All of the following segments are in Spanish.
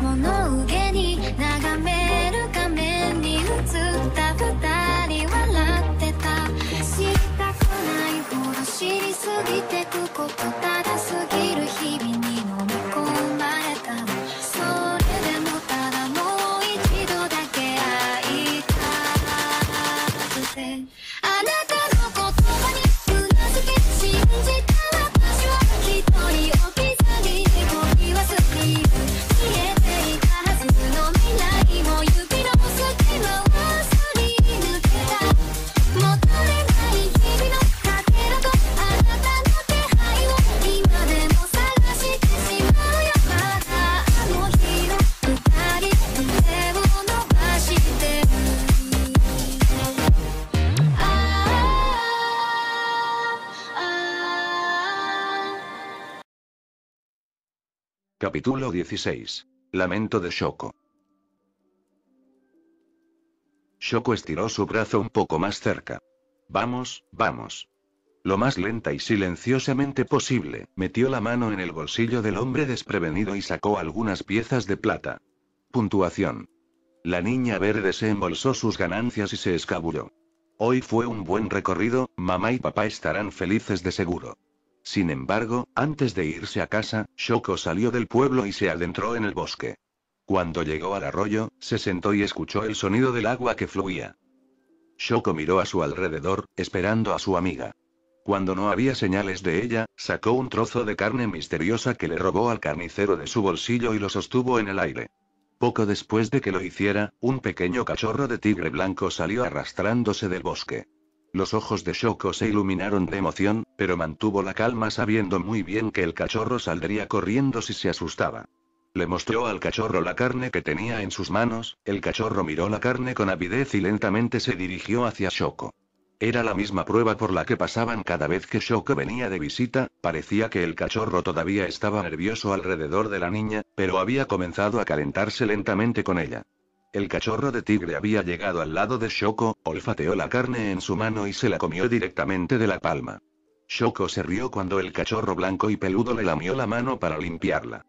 物憂げに眺める画面に映った二人笑ってた知したくないほど知りすぎてくことだ Capítulo 16. Lamento de Shoko. Shoko estiró su brazo un poco más cerca. Vamos, vamos. Lo más lenta y silenciosamente posible, metió la mano en el bolsillo del hombre desprevenido y sacó algunas piezas de plata. Puntuación. La niña verde se embolsó sus ganancias y se escabulló. Hoy fue un buen recorrido, mamá y papá estarán felices de seguro. Sin embargo, antes de irse a casa, Shoko salió del pueblo y se adentró en el bosque. Cuando llegó al arroyo, se sentó y escuchó el sonido del agua que fluía. Shoko miró a su alrededor, esperando a su amiga. Cuando no había señales de ella, sacó un trozo de carne misteriosa que le robó al carnicero de su bolsillo y lo sostuvo en el aire. Poco después de que lo hiciera, un pequeño cachorro de tigre blanco salió arrastrándose del bosque. Los ojos de Shoko se iluminaron de emoción, pero mantuvo la calma sabiendo muy bien que el cachorro saldría corriendo si se asustaba. Le mostró al cachorro la carne que tenía en sus manos, el cachorro miró la carne con avidez y lentamente se dirigió hacia Shoko. Era la misma prueba por la que pasaban cada vez que Shoko venía de visita, parecía que el cachorro todavía estaba nervioso alrededor de la niña, pero había comenzado a calentarse lentamente con ella. El cachorro de tigre había llegado al lado de Shoko, olfateó la carne en su mano y se la comió directamente de la palma. Shoko se rió cuando el cachorro blanco y peludo le lamió la mano para limpiarla.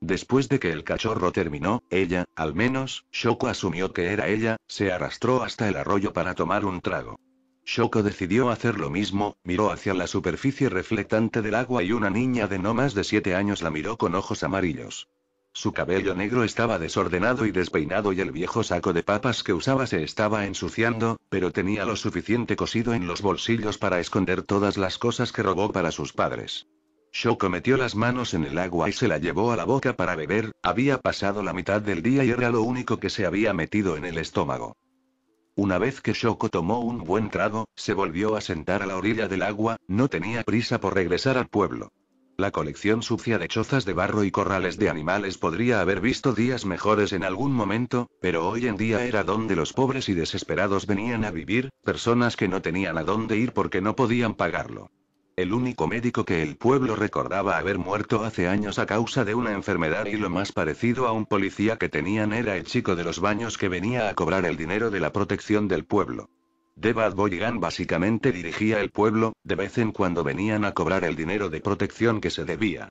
Después de que el cachorro terminó, ella, al menos, Shoko asumió que era ella, se arrastró hasta el arroyo para tomar un trago. Shoko decidió hacer lo mismo, miró hacia la superficie reflectante del agua y una niña de no más de siete años la miró con ojos amarillos. Su cabello negro estaba desordenado y despeinado y el viejo saco de papas que usaba se estaba ensuciando, pero tenía lo suficiente cosido en los bolsillos para esconder todas las cosas que robó para sus padres. Shoko metió las manos en el agua y se la llevó a la boca para beber, había pasado la mitad del día y era lo único que se había metido en el estómago. Una vez que Shoko tomó un buen trago, se volvió a sentar a la orilla del agua, no tenía prisa por regresar al pueblo. La colección sucia de chozas de barro y corrales de animales podría haber visto días mejores en algún momento, pero hoy en día era donde los pobres y desesperados venían a vivir, personas que no tenían a dónde ir porque no podían pagarlo. El único médico que el pueblo recordaba haber muerto hace años a causa de una enfermedad y lo más parecido a un policía que tenían era el chico de los baños que venía a cobrar el dinero de la protección del pueblo. De Bad Boy básicamente dirigía el pueblo, de vez en cuando venían a cobrar el dinero de protección que se debía.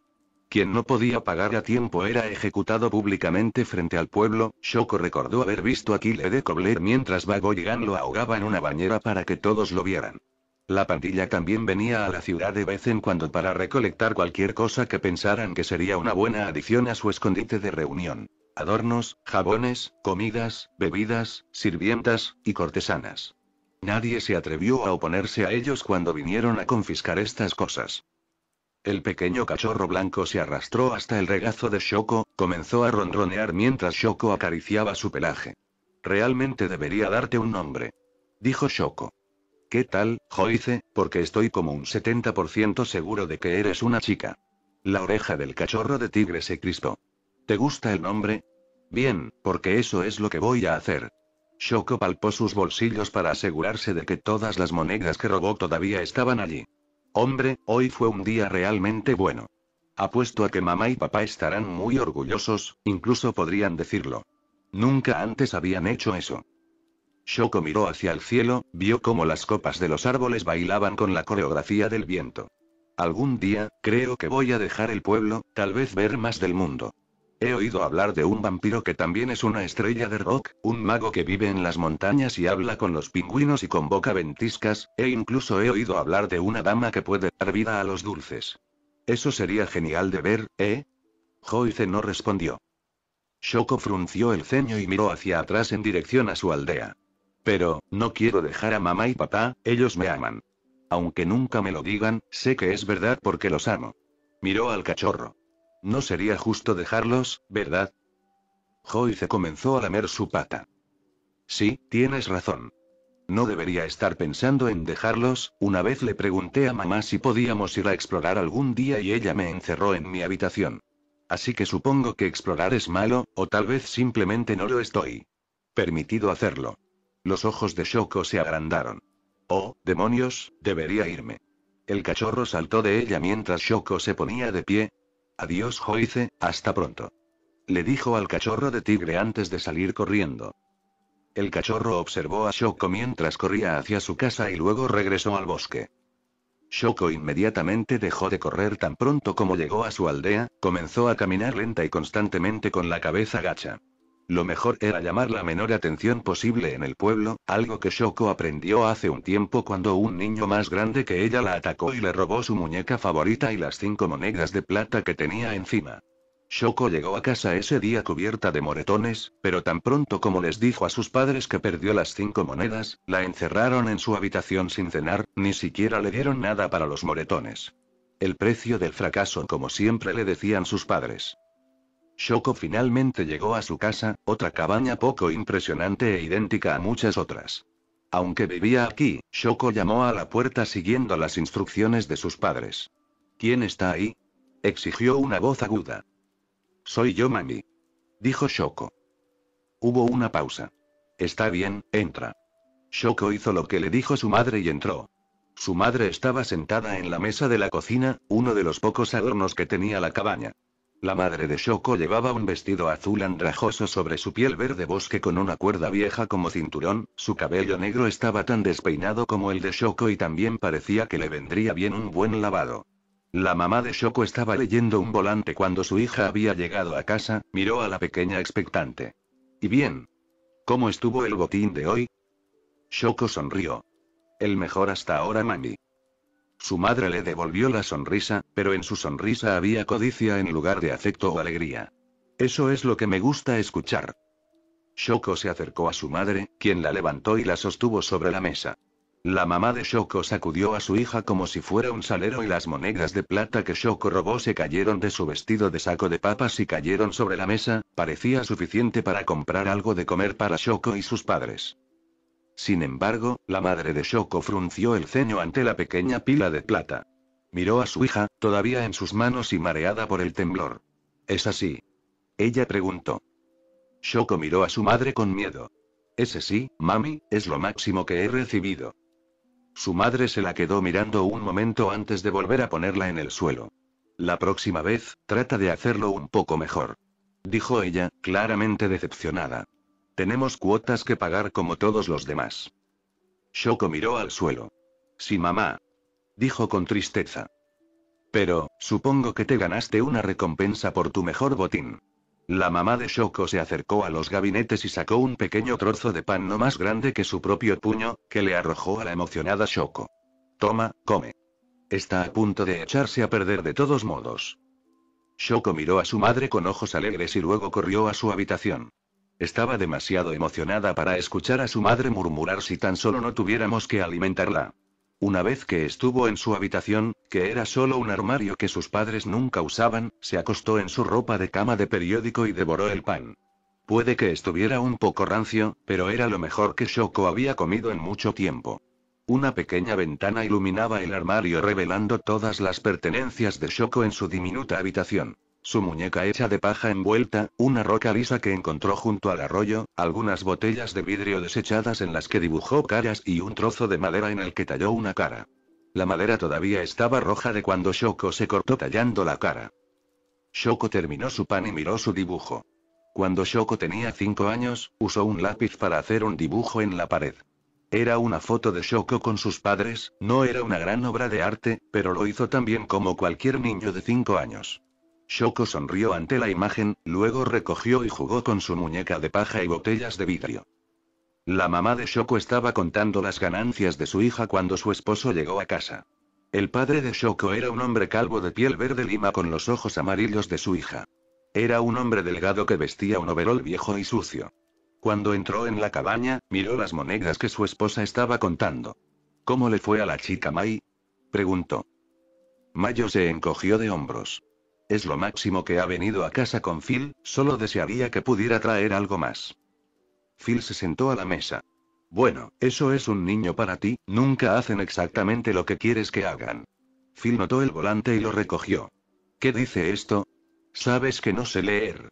Quien no podía pagar a tiempo era ejecutado públicamente frente al pueblo. Shoko recordó haber visto a Kyle de Cobler mientras Bad lo ahogaba en una bañera para que todos lo vieran. La pandilla también venía a la ciudad de vez en cuando para recolectar cualquier cosa que pensaran que sería una buena adición a su escondite de reunión. Adornos, jabones, comidas, bebidas, sirvientas, y cortesanas. Nadie se atrevió a oponerse a ellos cuando vinieron a confiscar estas cosas. El pequeño cachorro blanco se arrastró hasta el regazo de Shoko, comenzó a ronronear mientras Shoko acariciaba su pelaje. Realmente debería darte un nombre. Dijo Shoko. ¿Qué tal, Joice? Porque estoy como un 70% seguro de que eres una chica. La oreja del cachorro de tigre se crispó. ¿Te gusta el nombre? Bien, porque eso es lo que voy a hacer. Shoko palpó sus bolsillos para asegurarse de que todas las monedas que robó todavía estaban allí. Hombre, hoy fue un día realmente bueno. Apuesto a que mamá y papá estarán muy orgullosos, incluso podrían decirlo. Nunca antes habían hecho eso. Shoko miró hacia el cielo, vio cómo las copas de los árboles bailaban con la coreografía del viento. Algún día, creo que voy a dejar el pueblo, tal vez ver más del mundo. He oído hablar de un vampiro que también es una estrella de rock, un mago que vive en las montañas y habla con los pingüinos y convoca ventiscas, e incluso he oído hablar de una dama que puede dar vida a los dulces. Eso sería genial de ver, ¿eh? Joyce no respondió. Shoko frunció el ceño y miró hacia atrás en dirección a su aldea. Pero, no quiero dejar a mamá y papá, ellos me aman. Aunque nunca me lo digan, sé que es verdad porque los amo. Miró al cachorro. No sería justo dejarlos, ¿verdad? Joyce comenzó a lamer su pata. Sí, tienes razón. No debería estar pensando en dejarlos, una vez le pregunté a mamá si podíamos ir a explorar algún día y ella me encerró en mi habitación. Así que supongo que explorar es malo, o tal vez simplemente no lo estoy. Permitido hacerlo. Los ojos de Shoko se agrandaron. Oh, demonios, debería irme. El cachorro saltó de ella mientras Shoko se ponía de pie, Adiós Joice, hasta pronto. Le dijo al cachorro de tigre antes de salir corriendo. El cachorro observó a Shoko mientras corría hacia su casa y luego regresó al bosque. Shoko inmediatamente dejó de correr tan pronto como llegó a su aldea, comenzó a caminar lenta y constantemente con la cabeza gacha. Lo mejor era llamar la menor atención posible en el pueblo, algo que Shoko aprendió hace un tiempo cuando un niño más grande que ella la atacó y le robó su muñeca favorita y las cinco monedas de plata que tenía encima. Shoko llegó a casa ese día cubierta de moretones, pero tan pronto como les dijo a sus padres que perdió las cinco monedas, la encerraron en su habitación sin cenar, ni siquiera le dieron nada para los moretones. El precio del fracaso como siempre le decían sus padres. Shoko finalmente llegó a su casa, otra cabaña poco impresionante e idéntica a muchas otras. Aunque vivía aquí, Shoko llamó a la puerta siguiendo las instrucciones de sus padres. ¿Quién está ahí? exigió una voz aguda. Soy yo, mami. Dijo Shoko. Hubo una pausa. Está bien, entra. Shoko hizo lo que le dijo su madre y entró. Su madre estaba sentada en la mesa de la cocina, uno de los pocos adornos que tenía la cabaña. La madre de Shoko llevaba un vestido azul andrajoso sobre su piel verde bosque con una cuerda vieja como cinturón, su cabello negro estaba tan despeinado como el de Shoko y también parecía que le vendría bien un buen lavado. La mamá de Shoko estaba leyendo un volante cuando su hija había llegado a casa, miró a la pequeña expectante. ¿Y bien? ¿Cómo estuvo el botín de hoy? Shoko sonrió. El mejor hasta ahora, mami. Su madre le devolvió la sonrisa, pero en su sonrisa había codicia en lugar de afecto o alegría. Eso es lo que me gusta escuchar. Shoko se acercó a su madre, quien la levantó y la sostuvo sobre la mesa. La mamá de Shoko sacudió a su hija como si fuera un salero y las monedas de plata que Shoko robó se cayeron de su vestido de saco de papas y cayeron sobre la mesa, parecía suficiente para comprar algo de comer para Shoko y sus padres. Sin embargo, la madre de Shoko frunció el ceño ante la pequeña pila de plata. Miró a su hija, todavía en sus manos y mareada por el temblor. ¿Es así? Ella preguntó. Shoko miró a su madre con miedo. Ese sí, mami, es lo máximo que he recibido. Su madre se la quedó mirando un momento antes de volver a ponerla en el suelo. La próxima vez, trata de hacerlo un poco mejor. Dijo ella, claramente decepcionada. Tenemos cuotas que pagar como todos los demás. Shoko miró al suelo. Sí, mamá. Dijo con tristeza. Pero, supongo que te ganaste una recompensa por tu mejor botín. La mamá de Shoko se acercó a los gabinetes y sacó un pequeño trozo de pan no más grande que su propio puño, que le arrojó a la emocionada Shoko. Toma, come. Está a punto de echarse a perder de todos modos. Shoko miró a su madre con ojos alegres y luego corrió a su habitación. Estaba demasiado emocionada para escuchar a su madre murmurar si tan solo no tuviéramos que alimentarla. Una vez que estuvo en su habitación, que era solo un armario que sus padres nunca usaban, se acostó en su ropa de cama de periódico y devoró el pan. Puede que estuviera un poco rancio, pero era lo mejor que Shoko había comido en mucho tiempo. Una pequeña ventana iluminaba el armario revelando todas las pertenencias de Shoko en su diminuta habitación. Su muñeca hecha de paja envuelta, una roca lisa que encontró junto al arroyo, algunas botellas de vidrio desechadas en las que dibujó caras y un trozo de madera en el que talló una cara. La madera todavía estaba roja de cuando Shoko se cortó tallando la cara. Shoko terminó su pan y miró su dibujo. Cuando Shoko tenía 5 años, usó un lápiz para hacer un dibujo en la pared. Era una foto de Shoko con sus padres, no era una gran obra de arte, pero lo hizo tan bien como cualquier niño de 5 años. Shoko sonrió ante la imagen, luego recogió y jugó con su muñeca de paja y botellas de vidrio. La mamá de Shoko estaba contando las ganancias de su hija cuando su esposo llegó a casa. El padre de Shoko era un hombre calvo de piel verde lima con los ojos amarillos de su hija. Era un hombre delgado que vestía un overol viejo y sucio. Cuando entró en la cabaña, miró las monedas que su esposa estaba contando. ¿Cómo le fue a la chica Mai? preguntó. Mayo se encogió de hombros. Es lo máximo que ha venido a casa con Phil, solo desearía que pudiera traer algo más. Phil se sentó a la mesa. Bueno, eso es un niño para ti, nunca hacen exactamente lo que quieres que hagan. Phil notó el volante y lo recogió. ¿Qué dice esto? Sabes que no sé leer.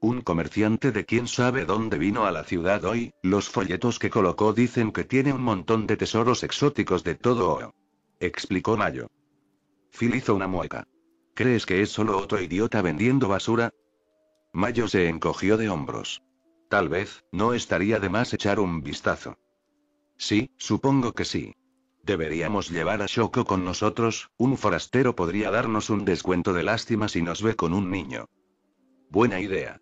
Un comerciante de quién sabe dónde vino a la ciudad hoy, los folletos que colocó dicen que tiene un montón de tesoros exóticos de todo Explicó Mayo. Phil hizo una mueca. ¿Crees que es solo otro idiota vendiendo basura? Mayo se encogió de hombros. Tal vez, no estaría de más echar un vistazo. Sí, supongo que sí. Deberíamos llevar a Shoko con nosotros, un forastero podría darnos un descuento de lástima si nos ve con un niño. Buena idea.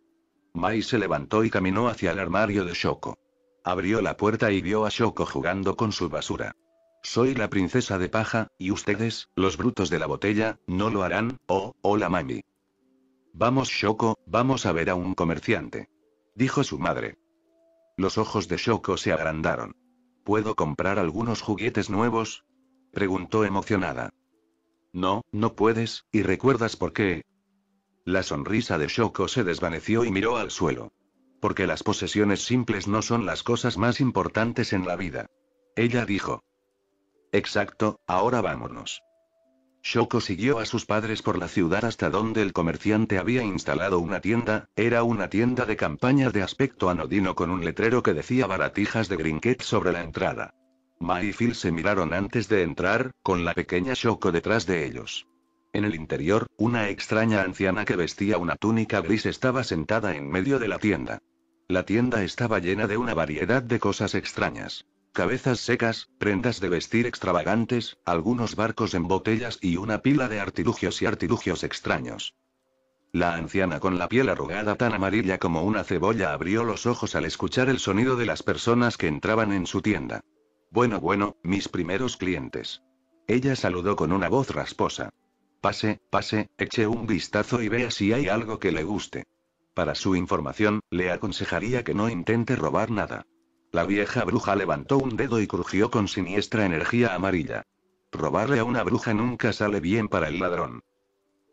Mai se levantó y caminó hacia el armario de Shoko. Abrió la puerta y vio a Shoko jugando con su basura. Soy la princesa de paja, y ustedes, los brutos de la botella, no lo harán, oh, hola mami. Vamos Shoko, vamos a ver a un comerciante. Dijo su madre. Los ojos de Shoko se agrandaron. ¿Puedo comprar algunos juguetes nuevos? Preguntó emocionada. No, no puedes, y recuerdas por qué. La sonrisa de Shoko se desvaneció y miró al suelo. Porque las posesiones simples no son las cosas más importantes en la vida. Ella dijo. Exacto, ahora vámonos. Shoko siguió a sus padres por la ciudad hasta donde el comerciante había instalado una tienda, era una tienda de campaña de aspecto anodino con un letrero que decía baratijas de grinquet sobre la entrada. Ma y Phil se miraron antes de entrar, con la pequeña Shoko detrás de ellos. En el interior, una extraña anciana que vestía una túnica gris estaba sentada en medio de la tienda. La tienda estaba llena de una variedad de cosas extrañas. Cabezas secas, prendas de vestir extravagantes, algunos barcos en botellas y una pila de artilugios y artilugios extraños. La anciana con la piel arrugada tan amarilla como una cebolla abrió los ojos al escuchar el sonido de las personas que entraban en su tienda. Bueno, bueno, mis primeros clientes. Ella saludó con una voz rasposa. Pase, pase, eche un vistazo y vea si hay algo que le guste. Para su información, le aconsejaría que no intente robar nada. La vieja bruja levantó un dedo y crujió con siniestra energía amarilla. Robarle a una bruja nunca sale bien para el ladrón.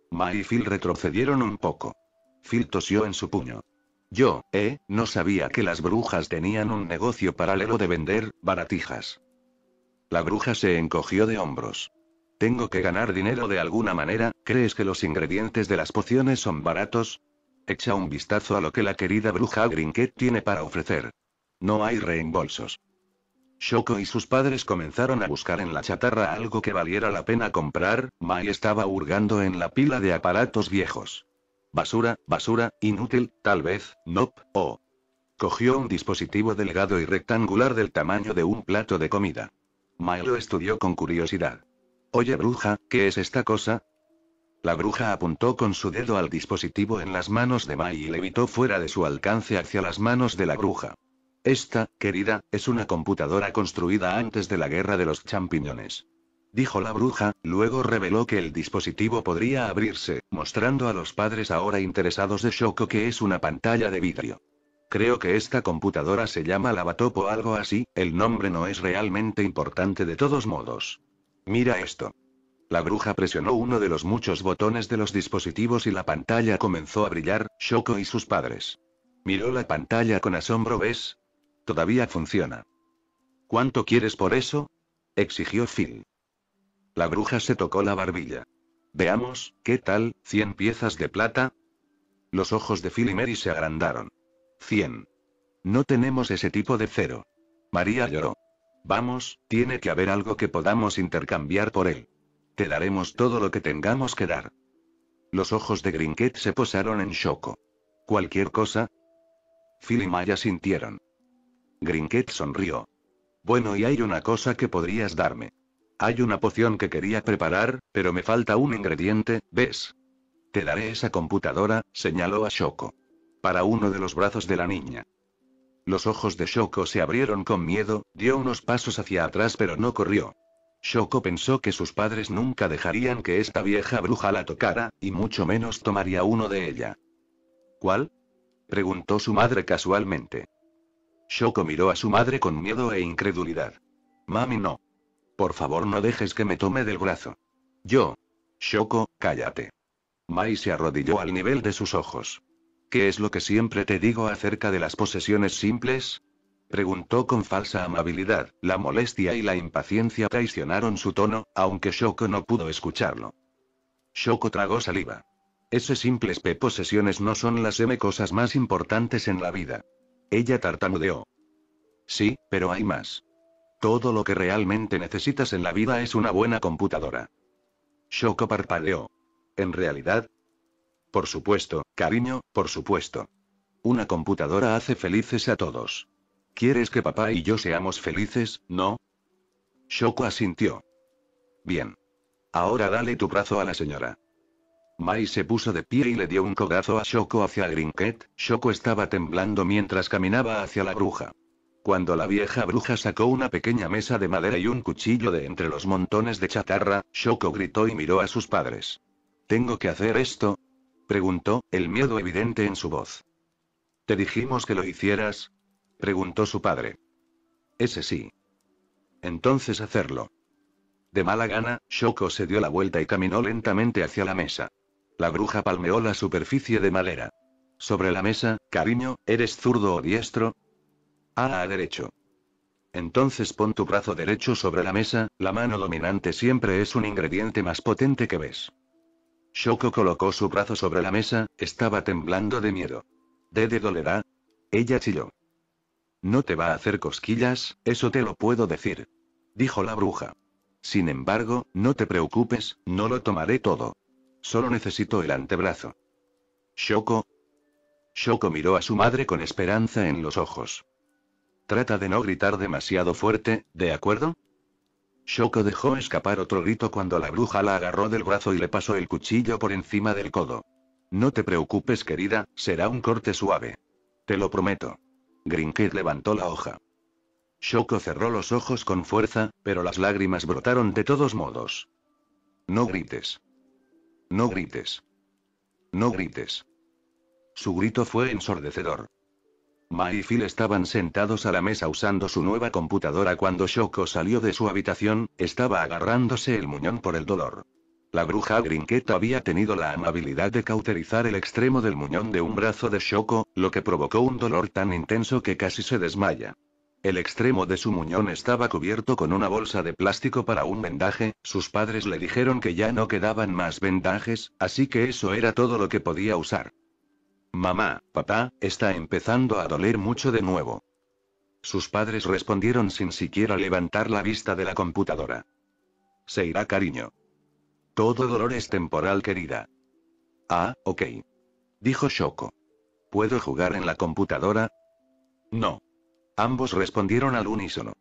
Ma y Phil retrocedieron un poco. Phil tosió en su puño. Yo, eh, no sabía que las brujas tenían un negocio paralelo de vender baratijas. La bruja se encogió de hombros. Tengo que ganar dinero de alguna manera, ¿crees que los ingredientes de las pociones son baratos? Echa un vistazo a lo que la querida bruja Grinquet tiene para ofrecer. No hay reembolsos. Shoko y sus padres comenzaron a buscar en la chatarra algo que valiera la pena comprar, Mai estaba hurgando en la pila de aparatos viejos. Basura, basura, inútil, tal vez, no, o. Oh. Cogió un dispositivo delgado y rectangular del tamaño de un plato de comida. Mai lo estudió con curiosidad. Oye bruja, ¿qué es esta cosa? La bruja apuntó con su dedo al dispositivo en las manos de Mai y levitó fuera de su alcance hacia las manos de la bruja. Esta, querida, es una computadora construida antes de la guerra de los champiñones. Dijo la bruja, luego reveló que el dispositivo podría abrirse, mostrando a los padres ahora interesados de Shoko que es una pantalla de vidrio. Creo que esta computadora se llama Lavatop o algo así, el nombre no es realmente importante de todos modos. Mira esto. La bruja presionó uno de los muchos botones de los dispositivos y la pantalla comenzó a brillar, Shoko y sus padres. Miró la pantalla con asombro, ¿ves? Todavía funciona. ¿Cuánto quieres por eso? exigió Phil. La bruja se tocó la barbilla. Veamos, ¿qué tal? ¿Cien piezas de plata? Los ojos de Phil y Mary se agrandaron. Cien. No tenemos ese tipo de cero. María lloró. Vamos, tiene que haber algo que podamos intercambiar por él. Te daremos todo lo que tengamos que dar. Los ojos de Grinket se posaron en Shoko. ¿Cualquier cosa? Phil y Maya sintieron. Grinket sonrió. Bueno, y hay una cosa que podrías darme. Hay una poción que quería preparar, pero me falta un ingrediente, ¿ves? Te daré esa computadora, señaló a Shoko. Para uno de los brazos de la niña. Los ojos de Shoko se abrieron con miedo, dio unos pasos hacia atrás pero no corrió. Shoko pensó que sus padres nunca dejarían que esta vieja bruja la tocara, y mucho menos tomaría uno de ella. ¿Cuál? preguntó su madre casualmente. Shoko miró a su madre con miedo e incredulidad. Mami, no. Por favor, no dejes que me tome del brazo. Yo. Shoko, cállate. Mai se arrodilló al nivel de sus ojos. ¿Qué es lo que siempre te digo acerca de las posesiones simples? Preguntó con falsa amabilidad, la molestia y la impaciencia traicionaron su tono, aunque Shoko no pudo escucharlo. Shoko tragó saliva. Esas simples P posesiones no son las M cosas más importantes en la vida. Ella tartamudeó. Sí, pero hay más. Todo lo que realmente necesitas en la vida es una buena computadora. Shoko parpadeó. En realidad, por supuesto, cariño, por supuesto. Una computadora hace felices a todos. ¿Quieres que papá y yo seamos felices, no? Shoko asintió. Bien. Ahora dale tu brazo a la señora. Mai se puso de pie y le dio un cogazo a Shoko hacia Grinket. Shoko estaba temblando mientras caminaba hacia la bruja. Cuando la vieja bruja sacó una pequeña mesa de madera y un cuchillo de entre los montones de chatarra, Shoko gritó y miró a sus padres. ¿Tengo que hacer esto? preguntó, el miedo evidente en su voz. ¿Te dijimos que lo hicieras? preguntó su padre. Ese sí. Entonces hacerlo. De mala gana, Shoko se dio la vuelta y caminó lentamente hacia la mesa. La bruja palmeó la superficie de madera. Sobre la mesa, cariño, ¿eres zurdo o diestro? Ah, derecho. Entonces pon tu brazo derecho sobre la mesa, la mano dominante siempre es un ingrediente más potente que ves. Shoko colocó su brazo sobre la mesa, estaba temblando de miedo. de dolerá? Ella chilló. No te va a hacer cosquillas, eso te lo puedo decir. Dijo la bruja. Sin embargo, no te preocupes, no lo tomaré todo. Solo necesito el antebrazo. Shoko. Shoko miró a su madre con esperanza en los ojos. Trata de no gritar demasiado fuerte, ¿de acuerdo? Shoko dejó escapar otro grito cuando la bruja la agarró del brazo y le pasó el cuchillo por encima del codo. No te preocupes, querida, será un corte suave. Te lo prometo. Grinkid levantó la hoja. Shoko cerró los ojos con fuerza, pero las lágrimas brotaron de todos modos. No grites. No grites. No grites. Su grito fue ensordecedor. Ma y Phil estaban sentados a la mesa usando su nueva computadora cuando Shoko salió de su habitación, estaba agarrándose el muñón por el dolor. La bruja Grinqueta había tenido la amabilidad de cauterizar el extremo del muñón de un brazo de Shoko, lo que provocó un dolor tan intenso que casi se desmaya. El extremo de su muñón estaba cubierto con una bolsa de plástico para un vendaje, sus padres le dijeron que ya no quedaban más vendajes, así que eso era todo lo que podía usar. Mamá, papá, está empezando a doler mucho de nuevo. Sus padres respondieron sin siquiera levantar la vista de la computadora. Se irá, cariño. Todo dolor es temporal, querida. Ah, ok. Dijo Shoko. ¿Puedo jugar en la computadora? No. Ambos respondieron al unísono.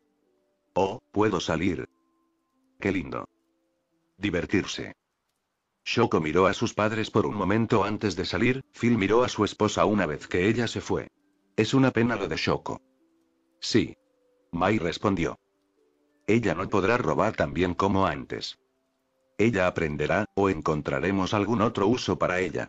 Oh, puedo salir. Qué lindo. Divertirse. Shoko miró a sus padres por un momento antes de salir, Phil miró a su esposa una vez que ella se fue. Es una pena lo de Shoko. Sí. Mai respondió. Ella no podrá robar tan bien como antes. Ella aprenderá, o encontraremos algún otro uso para ella.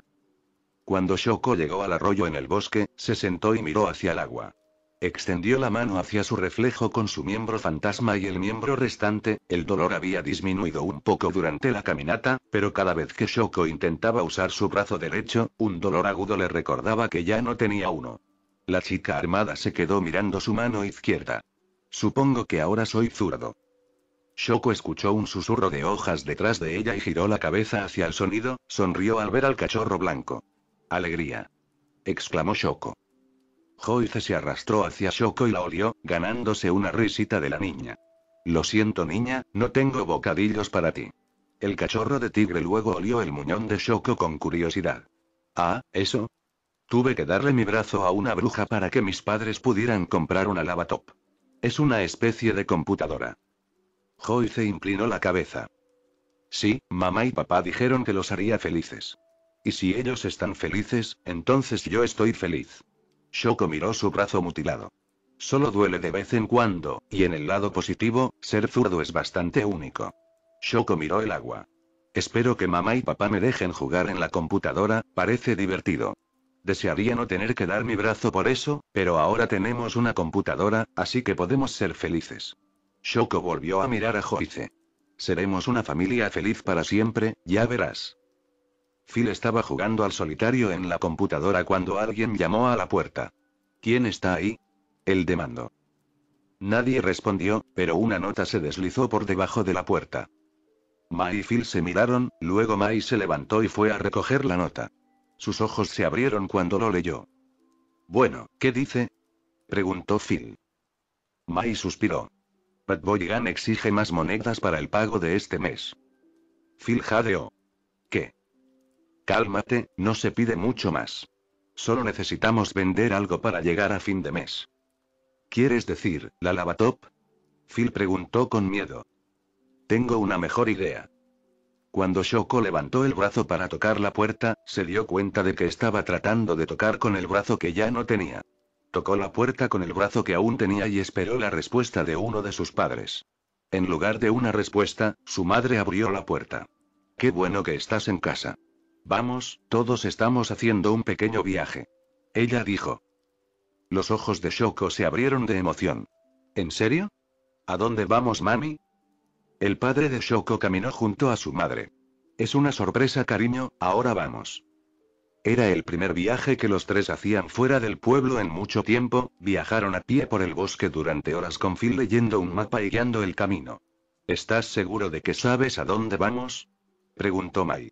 Cuando Shoko llegó al arroyo en el bosque, se sentó y miró hacia el agua. Extendió la mano hacia su reflejo con su miembro fantasma y el miembro restante, el dolor había disminuido un poco durante la caminata, pero cada vez que Shoko intentaba usar su brazo derecho, un dolor agudo le recordaba que ya no tenía uno. La chica armada se quedó mirando su mano izquierda. Supongo que ahora soy zurdo. Shoko escuchó un susurro de hojas detrás de ella y giró la cabeza hacia el sonido, sonrió al ver al cachorro blanco. Alegría. exclamó Shoko. Joyce se arrastró hacia Shoko y la olió, ganándose una risita de la niña. Lo siento niña, no tengo bocadillos para ti. El cachorro de tigre luego olió el muñón de Shoko con curiosidad. Ah, eso. Tuve que darle mi brazo a una bruja para que mis padres pudieran comprar una lavatop. Es una especie de computadora. Joyce inclinó la cabeza. Sí, mamá y papá dijeron que los haría felices. Y si ellos están felices, entonces yo estoy feliz. Shoko miró su brazo mutilado. Solo duele de vez en cuando, y en el lado positivo, ser zurdo es bastante único. Shoko miró el agua. Espero que mamá y papá me dejen jugar en la computadora, parece divertido. Desearía no tener que dar mi brazo por eso, pero ahora tenemos una computadora, así que podemos ser felices. Shoko volvió a mirar a Joice. Seremos una familia feliz para siempre, ya verás. Phil estaba jugando al solitario en la computadora cuando alguien llamó a la puerta. ¿Quién está ahí? Él demandó. Nadie respondió, pero una nota se deslizó por debajo de la puerta. Mai y Phil se miraron, luego Mai se levantó y fue a recoger la nota. Sus ojos se abrieron cuando lo leyó. Bueno, ¿qué dice? preguntó Phil. Mai suspiró. Pat Boygan exige más monedas para el pago de este mes. Phil jadeó. Cálmate, no se pide mucho más. Solo necesitamos vender algo para llegar a fin de mes. ¿Quieres decir, la lavatop? Phil preguntó con miedo. Tengo una mejor idea. Cuando Shoko levantó el brazo para tocar la puerta, se dio cuenta de que estaba tratando de tocar con el brazo que ya no tenía. Tocó la puerta con el brazo que aún tenía y esperó la respuesta de uno de sus padres. En lugar de una respuesta, su madre abrió la puerta. Qué bueno que estás en casa. Vamos, todos estamos haciendo un pequeño viaje. Ella dijo. Los ojos de Shoko se abrieron de emoción. ¿En serio? ¿A dónde vamos, mami? El padre de Shoko caminó junto a su madre. Es una sorpresa, cariño, ahora vamos. Era el primer viaje que los tres hacían fuera del pueblo en mucho tiempo, viajaron a pie por el bosque durante horas con Phil leyendo un mapa y guiando el camino. ¿Estás seguro de que sabes a dónde vamos? preguntó Mai.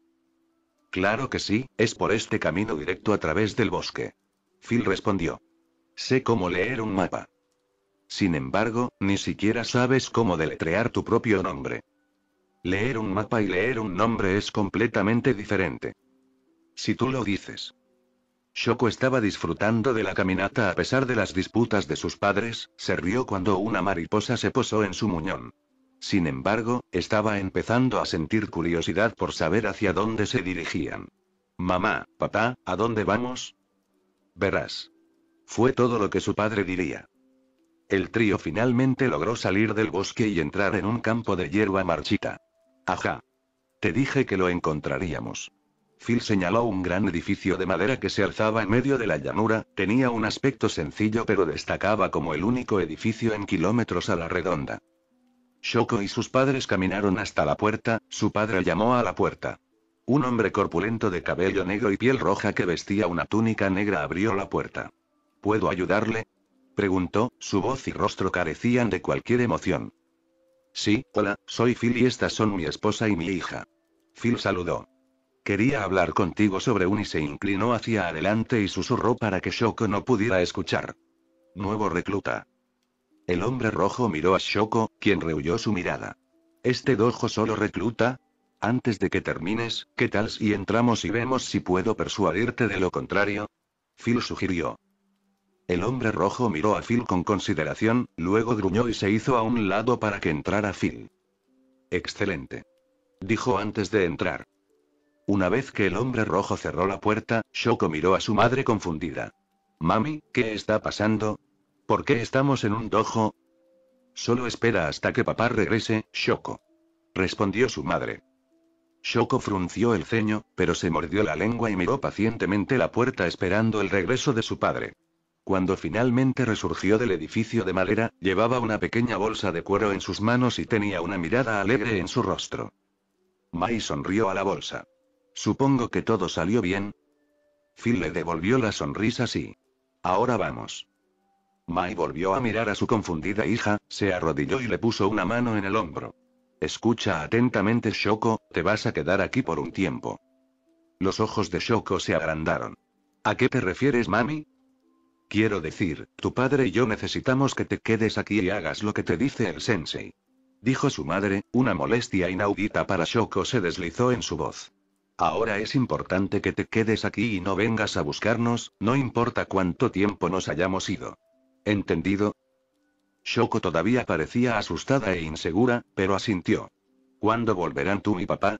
Claro que sí, es por este camino directo a través del bosque. Phil respondió. Sé cómo leer un mapa. Sin embargo, ni siquiera sabes cómo deletrear tu propio nombre. Leer un mapa y leer un nombre es completamente diferente. Si tú lo dices. Shoko estaba disfrutando de la caminata a pesar de las disputas de sus padres, se rió cuando una mariposa se posó en su muñón. Sin embargo, estaba empezando a sentir curiosidad por saber hacia dónde se dirigían. Mamá, papá, ¿a dónde vamos? Verás. Fue todo lo que su padre diría. El trío finalmente logró salir del bosque y entrar en un campo de hierba marchita. Ajá. Te dije que lo encontraríamos. Phil señaló un gran edificio de madera que se alzaba en medio de la llanura, tenía un aspecto sencillo pero destacaba como el único edificio en kilómetros a la redonda. Shoko y sus padres caminaron hasta la puerta, su padre llamó a la puerta. Un hombre corpulento de cabello negro y piel roja que vestía una túnica negra abrió la puerta. ¿Puedo ayudarle? preguntó, su voz y rostro carecían de cualquier emoción. Sí, hola, soy Phil y estas son mi esposa y mi hija. Phil saludó. Quería hablar contigo sobre un y se inclinó hacia adelante y susurró para que Shoko no pudiera escuchar. Nuevo recluta. El hombre rojo miró a Shoko, quien rehuyó su mirada. Este dojo solo recluta, antes de que termines, ¿qué tal si entramos y vemos si puedo persuadirte de lo contrario? Phil sugirió. El hombre rojo miró a Phil con consideración, luego gruñó y se hizo a un lado para que entrara Phil. Excelente. Dijo antes de entrar. Una vez que el hombre rojo cerró la puerta, Shoko miró a su madre confundida. Mami, ¿qué está pasando? ¿Por qué estamos en un dojo? Solo espera hasta que papá regrese, Shoko. Respondió su madre. Shoko frunció el ceño, pero se mordió la lengua y miró pacientemente la puerta esperando el regreso de su padre. Cuando finalmente resurgió del edificio de madera, llevaba una pequeña bolsa de cuero en sus manos y tenía una mirada alegre en su rostro. Mai sonrió a la bolsa. Supongo que todo salió bien. Phil le devolvió la sonrisa Sí. Ahora vamos. Mai volvió a mirar a su confundida hija, se arrodilló y le puso una mano en el hombro. Escucha atentamente, Shoko, te vas a quedar aquí por un tiempo. Los ojos de Shoko se agrandaron. ¿A qué te refieres, mami? Quiero decir, tu padre y yo necesitamos que te quedes aquí y hagas lo que te dice el sensei. Dijo su madre, una molestia inaudita para Shoko se deslizó en su voz. Ahora es importante que te quedes aquí y no vengas a buscarnos, no importa cuánto tiempo nos hayamos ido. ¿Entendido? Shoko todavía parecía asustada e insegura, pero asintió. ¿Cuándo volverán tú y papá?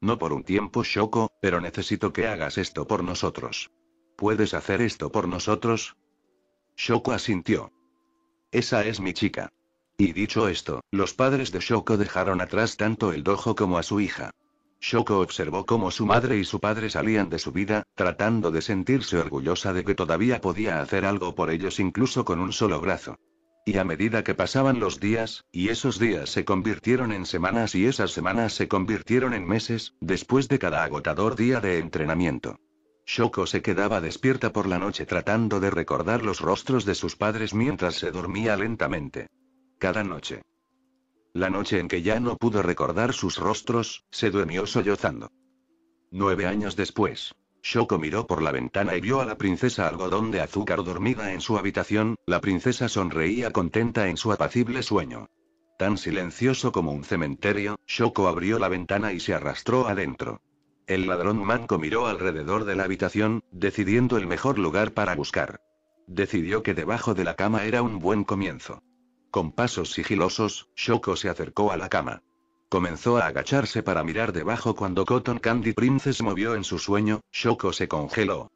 No por un tiempo, Shoko, pero necesito que hagas esto por nosotros. ¿Puedes hacer esto por nosotros? Shoko asintió. Esa es mi chica. Y dicho esto, los padres de Shoko dejaron atrás tanto el dojo como a su hija. Shoko observó cómo su madre y su padre salían de su vida, tratando de sentirse orgullosa de que todavía podía hacer algo por ellos incluso con un solo brazo. Y a medida que pasaban los días, y esos días se convirtieron en semanas y esas semanas se convirtieron en meses, después de cada agotador día de entrenamiento. Shoko se quedaba despierta por la noche tratando de recordar los rostros de sus padres mientras se dormía lentamente. Cada noche. La noche en que ya no pudo recordar sus rostros, se duermió sollozando. Nueve años después, Shoko miró por la ventana y vio a la princesa algodón de azúcar dormida en su habitación, la princesa sonreía contenta en su apacible sueño. Tan silencioso como un cementerio, Shoko abrió la ventana y se arrastró adentro. El ladrón manco miró alrededor de la habitación, decidiendo el mejor lugar para buscar. Decidió que debajo de la cama era un buen comienzo. Con pasos sigilosos, Shoko se acercó a la cama. Comenzó a agacharse para mirar debajo cuando Cotton Candy Princess movió en su sueño, Shoko se congeló.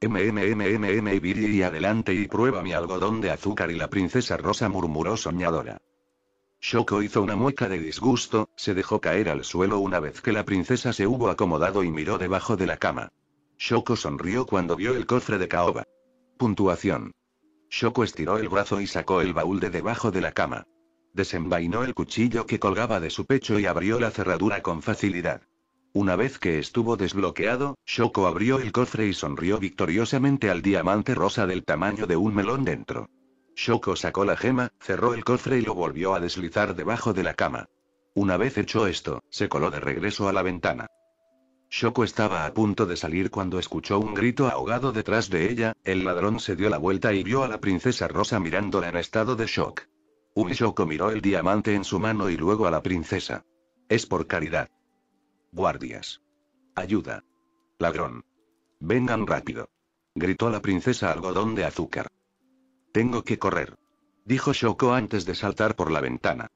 MMMMM y Billy y adelante y prueba mi algodón de azúcar y la princesa rosa murmuró soñadora. Shoko hizo una mueca de disgusto, se dejó caer al suelo una vez que la princesa se hubo acomodado y miró debajo de la cama. Shoko sonrió cuando vio el cofre de caoba. Puntuación. Shoko estiró el brazo y sacó el baúl de debajo de la cama. Desenvainó el cuchillo que colgaba de su pecho y abrió la cerradura con facilidad. Una vez que estuvo desbloqueado, Shoko abrió el cofre y sonrió victoriosamente al diamante rosa del tamaño de un melón dentro. Shoko sacó la gema, cerró el cofre y lo volvió a deslizar debajo de la cama. Una vez hecho esto, se coló de regreso a la ventana. Shoko estaba a punto de salir cuando escuchó un grito ahogado detrás de ella, el ladrón se dio la vuelta y vio a la princesa Rosa mirándola en estado de shock. Un Shoko miró el diamante en su mano y luego a la princesa. Es por caridad. Guardias. Ayuda. Ladrón. Vengan rápido. Gritó la princesa algodón de azúcar. Tengo que correr. Dijo Shoko antes de saltar por la ventana.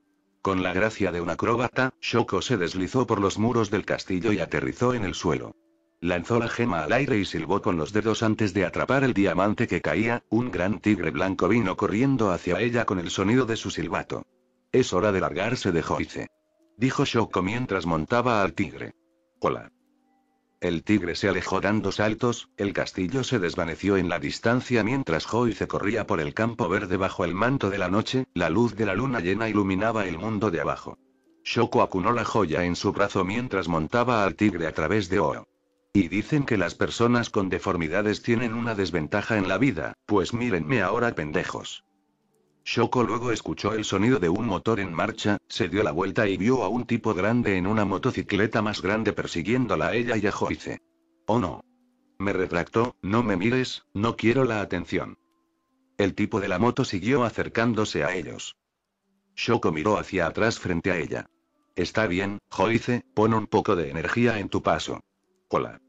Con la gracia de un acróbata, Shoko se deslizó por los muros del castillo y aterrizó en el suelo. Lanzó la gema al aire y silbó con los dedos antes de atrapar el diamante que caía, un gran tigre blanco vino corriendo hacia ella con el sonido de su silbato. Es hora de largarse de Joice». Dijo Shoko mientras montaba al tigre. Hola. El tigre se alejó dando saltos, el castillo se desvaneció en la distancia mientras Joyce corría por el campo verde bajo el manto de la noche, la luz de la luna llena iluminaba el mundo de abajo. Shoko acunó la joya en su brazo mientras montaba al tigre a través de OO. Y dicen que las personas con deformidades tienen una desventaja en la vida, pues mírenme ahora pendejos. Shoko luego escuchó el sonido de un motor en marcha, se dio la vuelta y vio a un tipo grande en una motocicleta más grande persiguiéndola a ella y a Joyce. Oh no. Me retractó, no me mires, no quiero la atención. El tipo de la moto siguió acercándose a ellos. Shoko miró hacia atrás frente a ella. Está bien, Joyce, pon un poco de energía en tu paso. Hola.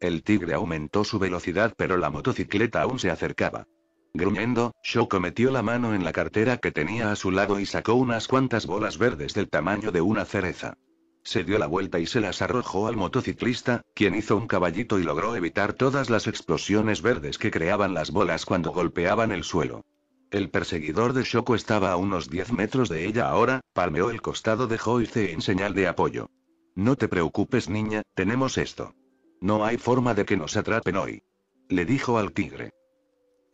El tigre aumentó su velocidad pero la motocicleta aún se acercaba. Gruñendo, Shoko metió la mano en la cartera que tenía a su lado y sacó unas cuantas bolas verdes del tamaño de una cereza. Se dio la vuelta y se las arrojó al motociclista, quien hizo un caballito y logró evitar todas las explosiones verdes que creaban las bolas cuando golpeaban el suelo. El perseguidor de Shoko estaba a unos 10 metros de ella ahora, palmeó el costado de Joyce en señal de apoyo. No te preocupes niña, tenemos esto. No hay forma de que nos atrapen hoy. Le dijo al tigre.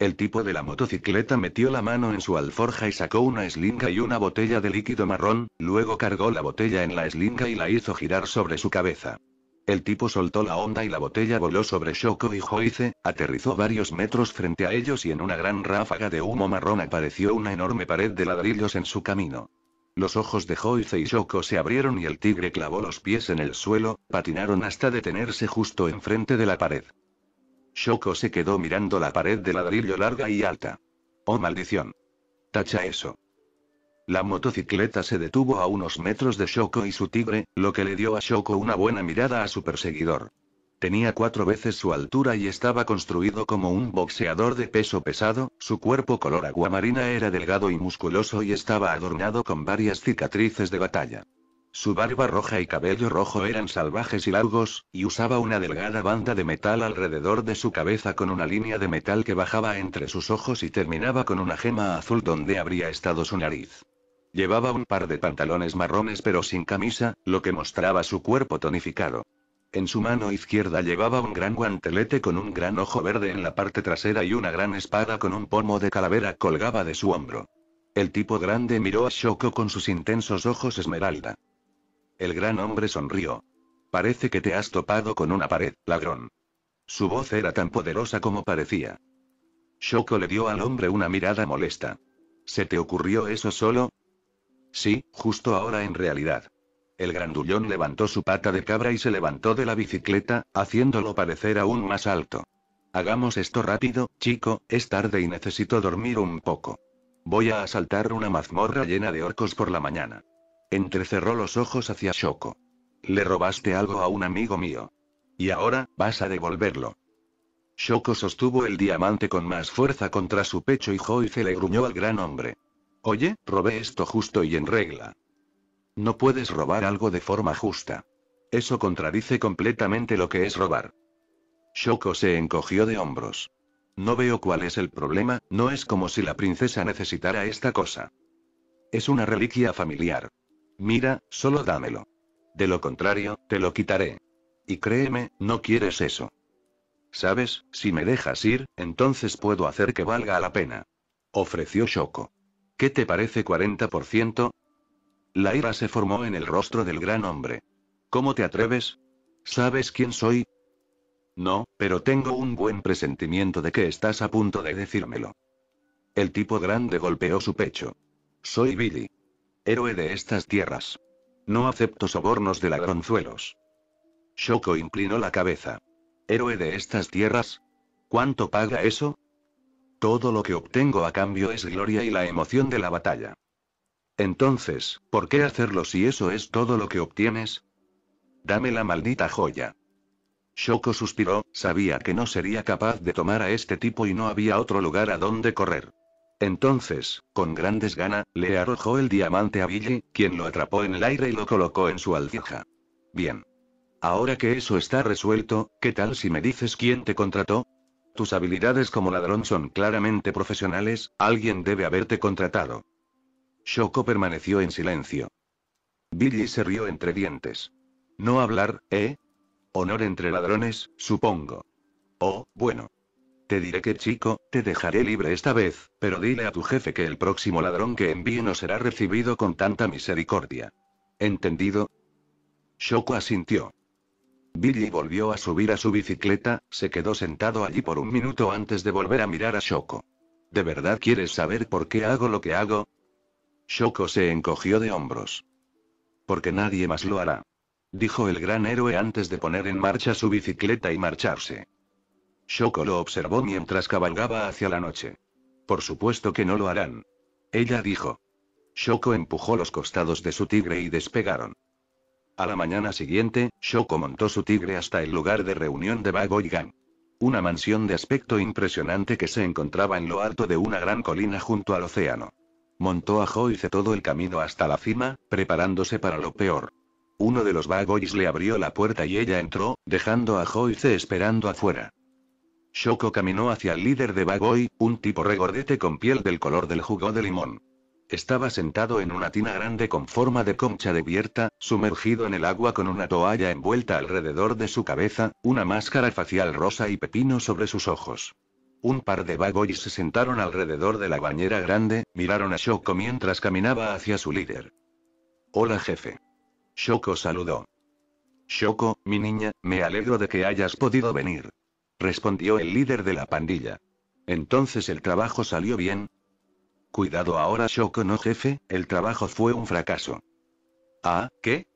El tipo de la motocicleta metió la mano en su alforja y sacó una eslinga y una botella de líquido marrón, luego cargó la botella en la eslinga y la hizo girar sobre su cabeza. El tipo soltó la onda y la botella voló sobre Shoko y Joice, aterrizó varios metros frente a ellos y en una gran ráfaga de humo marrón apareció una enorme pared de ladrillos en su camino. Los ojos de Joice y Shoko se abrieron y el tigre clavó los pies en el suelo, patinaron hasta detenerse justo enfrente de la pared. Shoko se quedó mirando la pared de ladrillo larga y alta. ¡Oh maldición! Tacha eso. La motocicleta se detuvo a unos metros de Shoko y su tigre, lo que le dio a Shoko una buena mirada a su perseguidor. Tenía cuatro veces su altura y estaba construido como un boxeador de peso pesado, su cuerpo color aguamarina era delgado y musculoso y estaba adornado con varias cicatrices de batalla. Su barba roja y cabello rojo eran salvajes y largos, y usaba una delgada banda de metal alrededor de su cabeza con una línea de metal que bajaba entre sus ojos y terminaba con una gema azul donde habría estado su nariz. Llevaba un par de pantalones marrones pero sin camisa, lo que mostraba su cuerpo tonificado. En su mano izquierda llevaba un gran guantelete con un gran ojo verde en la parte trasera y una gran espada con un pomo de calavera colgaba de su hombro. El tipo grande miró a Shoko con sus intensos ojos esmeralda. El gran hombre sonrió. Parece que te has topado con una pared, ladrón. Su voz era tan poderosa como parecía. Shoko le dio al hombre una mirada molesta. ¿Se te ocurrió eso solo? Sí, justo ahora en realidad. El grandullón levantó su pata de cabra y se levantó de la bicicleta, haciéndolo parecer aún más alto. Hagamos esto rápido, chico, es tarde y necesito dormir un poco. Voy a asaltar una mazmorra llena de orcos por la mañana. Entrecerró los ojos hacia Shoko. Le robaste algo a un amigo mío. Y ahora, vas a devolverlo. Shoko sostuvo el diamante con más fuerza contra su pecho y Joyce le gruñó al gran hombre. Oye, robé esto justo y en regla. No puedes robar algo de forma justa. Eso contradice completamente lo que es robar. Shoko se encogió de hombros. No veo cuál es el problema, no es como si la princesa necesitara esta cosa. Es una reliquia familiar. Mira, solo dámelo. De lo contrario, te lo quitaré. Y créeme, no quieres eso. Sabes, si me dejas ir, entonces puedo hacer que valga la pena. Ofreció Shoko. ¿Qué te parece 40%? La ira se formó en el rostro del gran hombre. ¿Cómo te atreves? ¿Sabes quién soy? No, pero tengo un buen presentimiento de que estás a punto de decírmelo. El tipo grande golpeó su pecho. Soy Billy héroe de estas tierras. No acepto sobornos de ladronzuelos. Shoko inclinó la cabeza. ¿Héroe de estas tierras? ¿Cuánto paga eso? Todo lo que obtengo a cambio es gloria y la emoción de la batalla. Entonces, ¿por qué hacerlo si eso es todo lo que obtienes? Dame la maldita joya. Shoko suspiró, sabía que no sería capaz de tomar a este tipo y no había otro lugar a donde correr. Entonces, con grandes ganas, le arrojó el diamante a Billy, quien lo atrapó en el aire y lo colocó en su alcija. Bien. Ahora que eso está resuelto, ¿qué tal si me dices quién te contrató? Tus habilidades como ladrón son claramente profesionales, alguien debe haberte contratado. Shoko permaneció en silencio. Billy se rió entre dientes. No hablar, ¿eh? Honor entre ladrones, supongo. Oh, bueno. Te diré que chico, te dejaré libre esta vez, pero dile a tu jefe que el próximo ladrón que envíe no será recibido con tanta misericordia. ¿Entendido? Shoko asintió. Billy volvió a subir a su bicicleta, se quedó sentado allí por un minuto antes de volver a mirar a Shoko. ¿De verdad quieres saber por qué hago lo que hago? Shoko se encogió de hombros. Porque nadie más lo hará. Dijo el gran héroe antes de poner en marcha su bicicleta y marcharse. Shoko lo observó mientras cabalgaba hacia la noche. Por supuesto que no lo harán. Ella dijo. Shoko empujó los costados de su tigre y despegaron. A la mañana siguiente, Shoko montó su tigre hasta el lugar de reunión de Bagoy Gang. Una mansión de aspecto impresionante que se encontraba en lo alto de una gran colina junto al océano. Montó a Joyce todo el camino hasta la cima, preparándose para lo peor. Uno de los Bagoys le abrió la puerta y ella entró, dejando a Joyce esperando afuera. Shoko caminó hacia el líder de Bagoy, un tipo regordete con piel del color del jugo de limón. Estaba sentado en una tina grande con forma de concha de sumergido en el agua con una toalla envuelta alrededor de su cabeza, una máscara facial rosa y pepino sobre sus ojos. Un par de bagoys se sentaron alrededor de la bañera grande, miraron a Shoko mientras caminaba hacia su líder. Hola jefe. Shoko saludó. Shoko, mi niña, me alegro de que hayas podido venir respondió el líder de la pandilla. Entonces el trabajo salió bien. Cuidado ahora, Shoko no jefe, el trabajo fue un fracaso. ¿Ah, qué?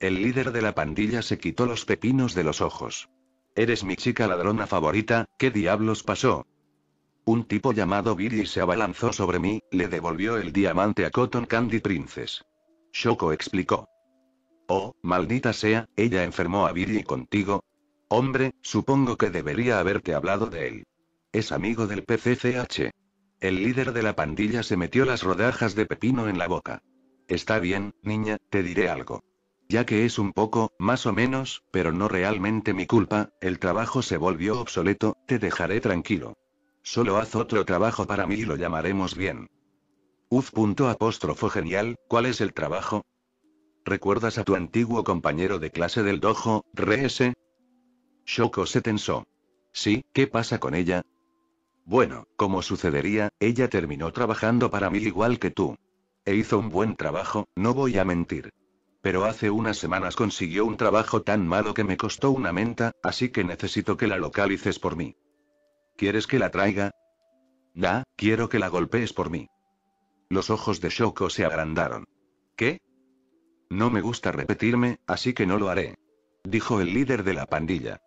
El líder de la pandilla se quitó los pepinos de los ojos. Eres mi chica ladrona favorita, ¿qué diablos pasó? Un tipo llamado Billy se abalanzó sobre mí, le devolvió el diamante a Cotton Candy Princess. Shoko explicó. Oh, maldita sea, ella enfermó a Billy contigo, Hombre, supongo que debería haberte hablado de él. Es amigo del PCCH. El líder de la pandilla se metió las rodajas de pepino en la boca. Está bien, niña, te diré algo. Ya que es un poco, más o menos, pero no realmente mi culpa, el trabajo se volvió obsoleto, te dejaré tranquilo. Solo haz otro trabajo para mí y lo llamaremos bien. Uz. apóstrofo genial, ¿cuál es el trabajo? ¿Recuerdas a tu antiguo compañero de clase del dojo, RS? Shoko se tensó. Sí, ¿qué pasa con ella? Bueno, como sucedería, ella terminó trabajando para mí igual que tú. E hizo un buen trabajo, no voy a mentir. Pero hace unas semanas consiguió un trabajo tan malo que me costó una menta, así que necesito que la localices por mí. ¿Quieres que la traiga? Da, quiero que la golpees por mí. Los ojos de Shoko se agrandaron. ¿Qué? No me gusta repetirme, así que no lo haré. Dijo el líder de la pandilla.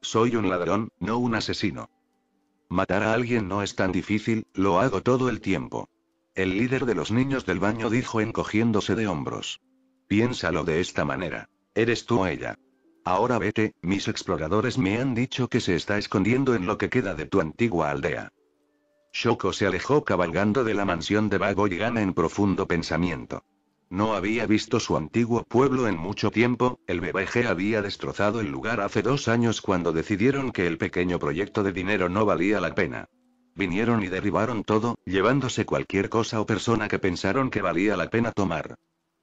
Soy un ladrón, no un asesino. Matar a alguien no es tan difícil, lo hago todo el tiempo. El líder de los niños del baño dijo encogiéndose de hombros. Piénsalo de esta manera. Eres tú o ella. Ahora vete, mis exploradores me han dicho que se está escondiendo en lo que queda de tu antigua aldea. Shoko se alejó cabalgando de la mansión de Bago y gana en profundo pensamiento. No había visto su antiguo pueblo en mucho tiempo, el BBG había destrozado el lugar hace dos años cuando decidieron que el pequeño proyecto de dinero no valía la pena. Vinieron y derribaron todo, llevándose cualquier cosa o persona que pensaron que valía la pena tomar.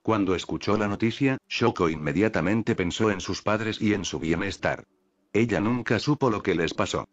Cuando escuchó la noticia, Shoko inmediatamente pensó en sus padres y en su bienestar. Ella nunca supo lo que les pasó.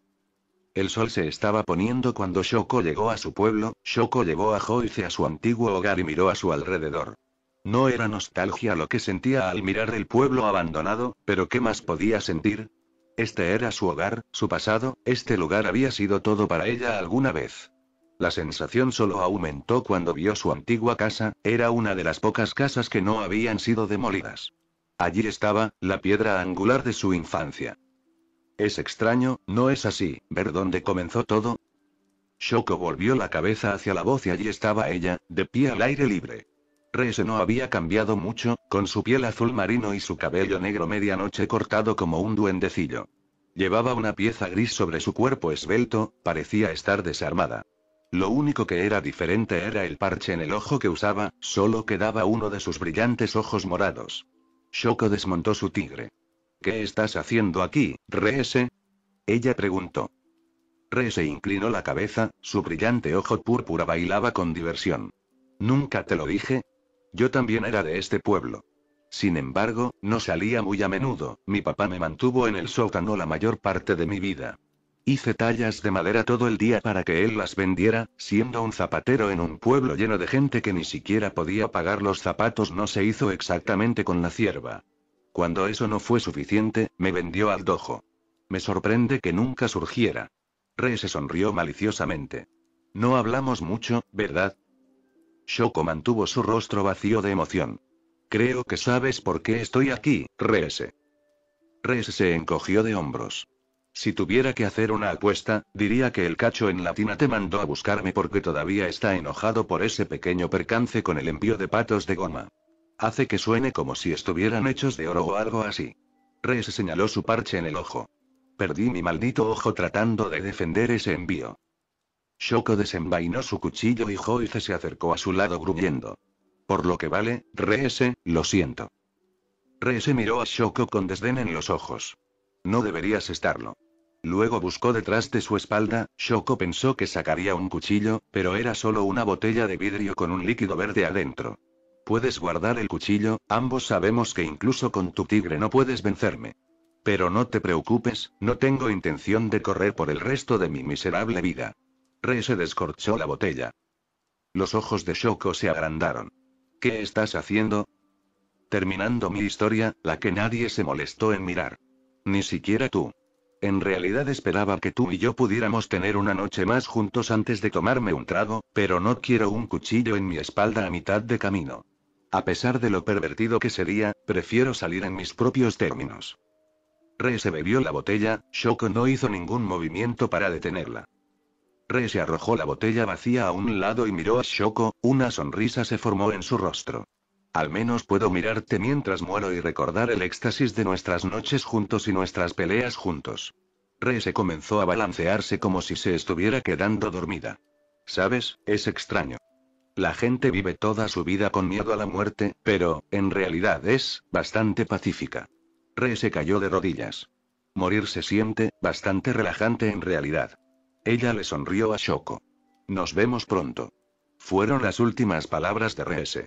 El sol se estaba poniendo cuando Shoko llegó a su pueblo, Shoko llevó a Joyce a su antiguo hogar y miró a su alrededor. No era nostalgia lo que sentía al mirar el pueblo abandonado, pero ¿qué más podía sentir? Este era su hogar, su pasado, este lugar había sido todo para ella alguna vez. La sensación solo aumentó cuando vio su antigua casa, era una de las pocas casas que no habían sido demolidas. Allí estaba, la piedra angular de su infancia. Es extraño, ¿no es así? ¿Ver dónde comenzó todo? Shoko volvió la cabeza hacia la voz y allí estaba ella, de pie al aire libre. Reese no había cambiado mucho, con su piel azul marino y su cabello negro medianoche cortado como un duendecillo. Llevaba una pieza gris sobre su cuerpo esbelto, parecía estar desarmada. Lo único que era diferente era el parche en el ojo que usaba, solo quedaba uno de sus brillantes ojos morados. Shoko desmontó su tigre. ¿Qué estás haciendo aquí, Reese? Ella preguntó. Reese inclinó la cabeza, su brillante ojo púrpura bailaba con diversión. Nunca te lo dije, yo también era de este pueblo. Sin embargo, no salía muy a menudo, mi papá me mantuvo en el sótano la mayor parte de mi vida. Hice tallas de madera todo el día para que él las vendiera, siendo un zapatero en un pueblo lleno de gente que ni siquiera podía pagar los zapatos, no se hizo exactamente con la cierva. Cuando eso no fue suficiente, me vendió al dojo. Me sorprende que nunca surgiera. Re se sonrió maliciosamente. No hablamos mucho, ¿verdad? Shoko mantuvo su rostro vacío de emoción. Creo que sabes por qué estoy aquí, Reese. Reese se encogió de hombros. Si tuviera que hacer una apuesta, diría que el cacho en latina te mandó a buscarme porque todavía está enojado por ese pequeño percance con el envío de patos de goma. Hace que suene como si estuvieran hechos de oro o algo así. Reese señaló su parche en el ojo. Perdí mi maldito ojo tratando de defender ese envío. Shoko desenvainó su cuchillo y Joyce se acercó a su lado gruñendo. Por lo que vale, Reese, lo siento. Reese miró a Shoko con desdén en los ojos. No deberías estarlo. Luego buscó detrás de su espalda, Shoko pensó que sacaría un cuchillo, pero era solo una botella de vidrio con un líquido verde adentro. Puedes guardar el cuchillo, ambos sabemos que incluso con tu tigre no puedes vencerme. Pero no te preocupes, no tengo intención de correr por el resto de mi miserable vida. Rey se descorchó la botella. Los ojos de Shoko se agrandaron. ¿Qué estás haciendo? Terminando mi historia, la que nadie se molestó en mirar. Ni siquiera tú. En realidad esperaba que tú y yo pudiéramos tener una noche más juntos antes de tomarme un trago, pero no quiero un cuchillo en mi espalda a mitad de camino. A pesar de lo pervertido que sería, prefiero salir en mis propios términos. Rey se bebió la botella, Shoko no hizo ningún movimiento para detenerla. Rey se arrojó la botella vacía a un lado y miró a Shoko, una sonrisa se formó en su rostro. Al menos puedo mirarte mientras muero y recordar el éxtasis de nuestras noches juntos y nuestras peleas juntos. Rey se comenzó a balancearse como si se estuviera quedando dormida. ¿Sabes? Es extraño. La gente vive toda su vida con miedo a la muerte, pero, en realidad es, bastante pacífica. Rey se cayó de rodillas. Morir se siente, bastante relajante en realidad. Ella le sonrió a Shoko. Nos vemos pronto. Fueron las últimas palabras de Reese.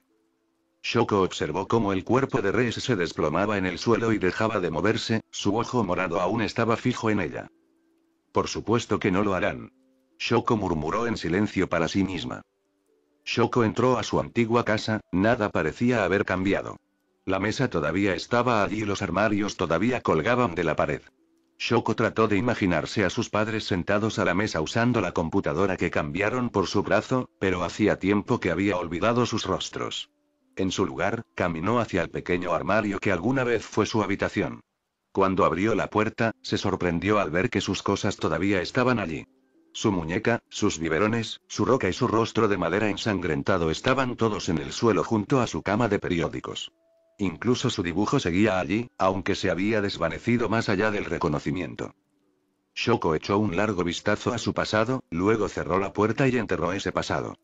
Shoko observó cómo el cuerpo de Reese se desplomaba en el suelo y dejaba de moverse, su ojo morado aún estaba fijo en ella. Por supuesto que no lo harán. Shoko murmuró en silencio para sí misma. Shoko entró a su antigua casa, nada parecía haber cambiado. La mesa todavía estaba allí y los armarios todavía colgaban de la pared. Shoko trató de imaginarse a sus padres sentados a la mesa usando la computadora que cambiaron por su brazo, pero hacía tiempo que había olvidado sus rostros. En su lugar, caminó hacia el pequeño armario que alguna vez fue su habitación. Cuando abrió la puerta, se sorprendió al ver que sus cosas todavía estaban allí. Su muñeca, sus biberones, su roca y su rostro de madera ensangrentado estaban todos en el suelo junto a su cama de periódicos. Incluso su dibujo seguía allí, aunque se había desvanecido más allá del reconocimiento. Shoko echó un largo vistazo a su pasado, luego cerró la puerta y enterró ese pasado.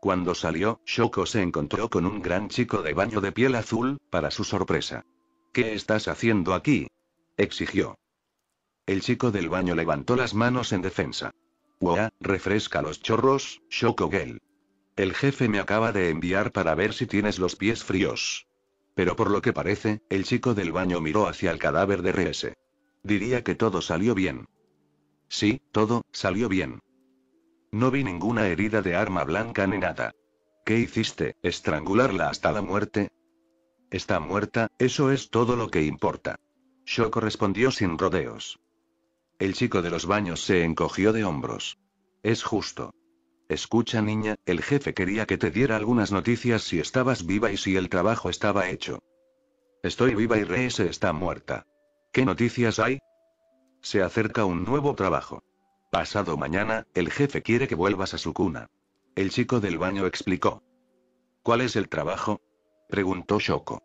Cuando salió, Shoko se encontró con un gran chico de baño de piel azul, para su sorpresa. ¿Qué estás haciendo aquí? exigió. El chico del baño levantó las manos en defensa. Wow, refresca los chorros, Shoko Gel. El jefe me acaba de enviar para ver si tienes los pies fríos. Pero por lo que parece, el chico del baño miró hacia el cadáver de R.S. Diría que todo salió bien. Sí, todo, salió bien. No vi ninguna herida de arma blanca ni nada. ¿Qué hiciste? ¿Estrangularla hasta la muerte? Está muerta, eso es todo lo que importa. Shoko respondió sin rodeos. El chico de los baños se encogió de hombros. Es justo. Escucha niña, el jefe quería que te diera algunas noticias si estabas viva y si el trabajo estaba hecho. Estoy viva y Reese está muerta. ¿Qué noticias hay? Se acerca un nuevo trabajo. Pasado mañana, el jefe quiere que vuelvas a su cuna. El chico del baño explicó. ¿Cuál es el trabajo? preguntó Shoko.